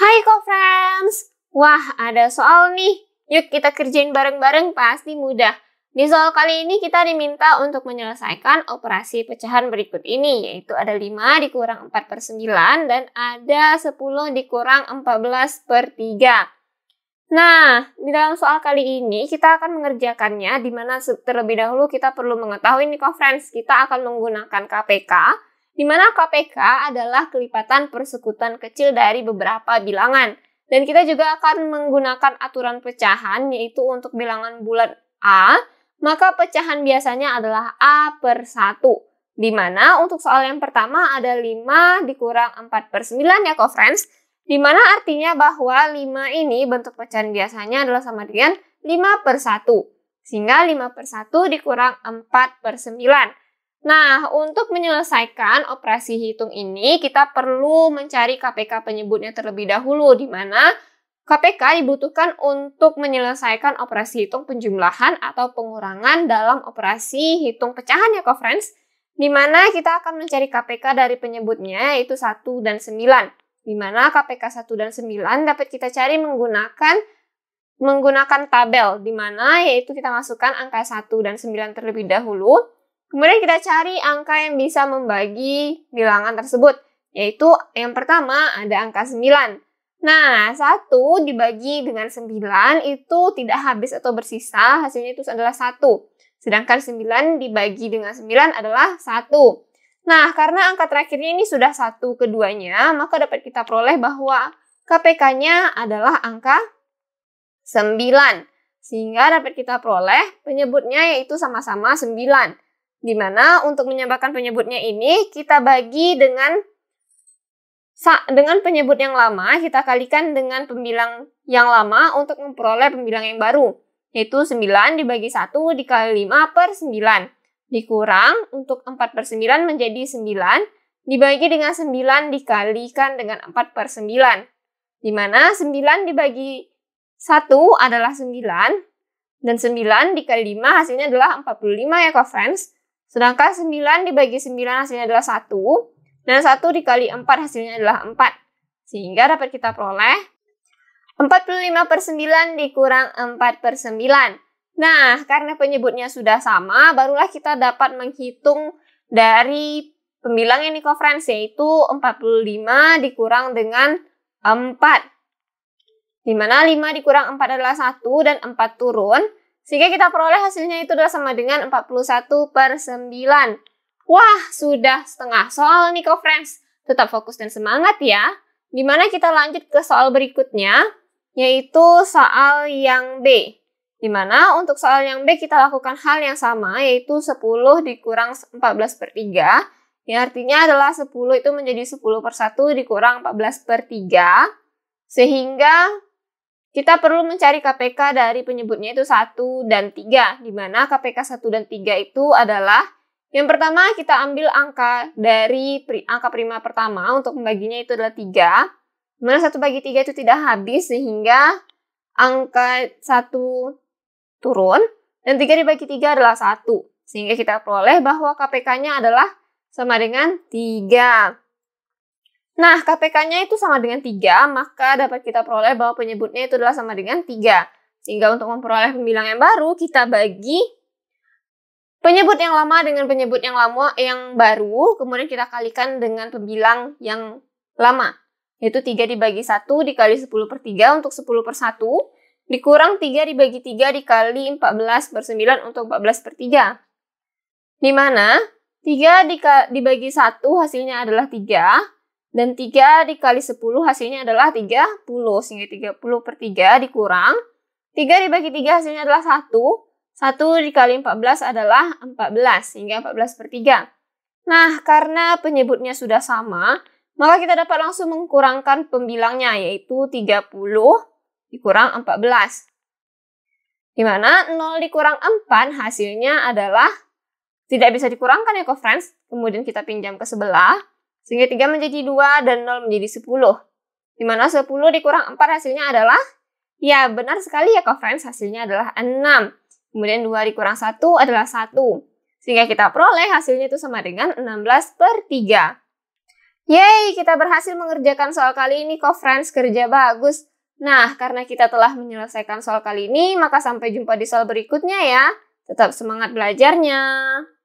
Hai co-friends, wah ada soal nih, yuk kita kerjain bareng-bareng pasti mudah. Di soal kali ini kita diminta untuk menyelesaikan operasi pecahan berikut ini, yaitu ada 5 dikurang 4 per 9 dan ada 10 dikurang 14 per 3. Nah, di dalam soal kali ini kita akan mengerjakannya di mana terlebih dahulu kita perlu mengetahui nih friends, kita akan menggunakan KPK di mana KPK adalah kelipatan persekutuan kecil dari beberapa bilangan. Dan kita juga akan menggunakan aturan pecahan, yaitu untuk bilangan bulat A, maka pecahan biasanya adalah A per 1. Di mana untuk soal yang pertama ada 5 dikurang 4 per 9 ya, co friends. Di mana artinya bahwa 5 ini bentuk pecahan biasanya adalah sama dengan 5 per 1. Sehingga 5 per 1 dikurang 4 per 9. Nah, untuk menyelesaikan operasi hitung ini, kita perlu mencari KPK penyebutnya terlebih dahulu, di mana KPK dibutuhkan untuk menyelesaikan operasi hitung penjumlahan atau pengurangan dalam operasi hitung pecahan ya, friends di mana kita akan mencari KPK dari penyebutnya, yaitu 1 dan 9. Di mana KPK 1 dan 9 dapat kita cari menggunakan menggunakan tabel, di mana yaitu kita masukkan angka 1 dan 9 terlebih dahulu, Kemudian kita cari angka yang bisa membagi bilangan tersebut, yaitu yang pertama ada angka 9. Nah, 1 dibagi dengan 9 itu tidak habis atau bersisa, hasilnya itu adalah 1. Sedangkan 9 dibagi dengan 9 adalah 1. Nah, karena angka terakhirnya ini sudah satu keduanya, maka dapat kita peroleh bahwa KPK-nya adalah angka 9. Sehingga dapat kita peroleh penyebutnya yaitu sama-sama 9 di mana untuk menyamakan penyebutnya ini kita bagi dengan dengan penyebut yang lama kita kalikan dengan pembilang yang lama untuk memperoleh pembilang yang baru yaitu 9 dibagi 1 dikali 5 per 9 dikurang untuk 4 per 9 menjadi 9 dibagi dengan 9 dikalikan dengan 4 per 9 mana 9 dibagi 1 adalah 9 dan 9 dikali 5 hasilnya adalah 45 ya kok friends Sedangkan 9 dibagi 9 hasilnya adalah 1, dan 1 dikali 4 hasilnya adalah 4. Sehingga dapat kita peroleh 45 per 9 dikurang 4 per 9. Nah, karena penyebutnya sudah sama, barulah kita dapat menghitung dari ini kofrens, yaitu 45 dikurang dengan 4. Di mana 5 dikurang 4 adalah 1 dan 4 turun, sehingga kita peroleh hasilnya itu adalah sama dengan 41 per 9. Wah, sudah setengah soal nih kok, friends. Tetap fokus dan semangat ya. Dimana kita lanjut ke soal berikutnya, yaitu soal yang B. Dimana untuk soal yang B kita lakukan hal yang sama, yaitu 10 dikurang 14 per 3 yang artinya adalah 10 itu menjadi 10 per 1 dikurang 14 per 3, sehingga kita perlu mencari KPK dari penyebutnya itu 1 dan 3, di mana KPK 1 dan 3 itu adalah yang pertama kita ambil angka dari pri, angka prima pertama untuk membaginya itu adalah 3. Mana 1 bagi 3 itu tidak habis sehingga angka 1 turun dan 3 dibagi 3 adalah 1. Sehingga kita peroleh bahwa KPK-nya adalah sama dengan 3. Nah, KPK-nya itu sama dengan 3, maka dapat kita peroleh bahwa penyebutnya itu adalah sama dengan 3. Sehingga untuk memperoleh pembilang yang baru, kita bagi penyebut yang lama dengan penyebut yang lama yang baru, kemudian kita kalikan dengan pembilang yang lama, yaitu 3 dibagi 1 dikali 10 per 3 untuk 10 per 1, dikurang 3 dibagi 3 dikali 14 per 9 untuk 14 per 3. Di mana 3 dibagi 1 hasilnya adalah 3, dan 3 dikali 10 hasilnya adalah 30, sehingga 30 per 3 dikurang. 3 dibagi 3 hasilnya adalah 1. 1 dikali 14 adalah 14, sehingga 14 per 3. Nah, karena penyebutnya sudah sama, maka kita dapat langsung mengkurangkan pembilangnya, yaitu 30 dikurang 14. Di mana 0 dikurang 4 hasilnya adalah tidak bisa dikurangkan ya, co-friends. Kemudian kita pinjam ke sebelah. Sehingga 3 menjadi 2 dan 0 menjadi 10. Di mana 10 dikurang 4 hasilnya adalah? Ya, benar sekali ya, friends Hasilnya adalah 6. Kemudian 2 dikurang 1 adalah 1. Sehingga kita peroleh hasilnya itu sama dengan 16 per 3. Yeay, kita berhasil mengerjakan soal kali ini kok, Kerja bagus. Nah, karena kita telah menyelesaikan soal kali ini, maka sampai jumpa di soal berikutnya ya. Tetap semangat belajarnya.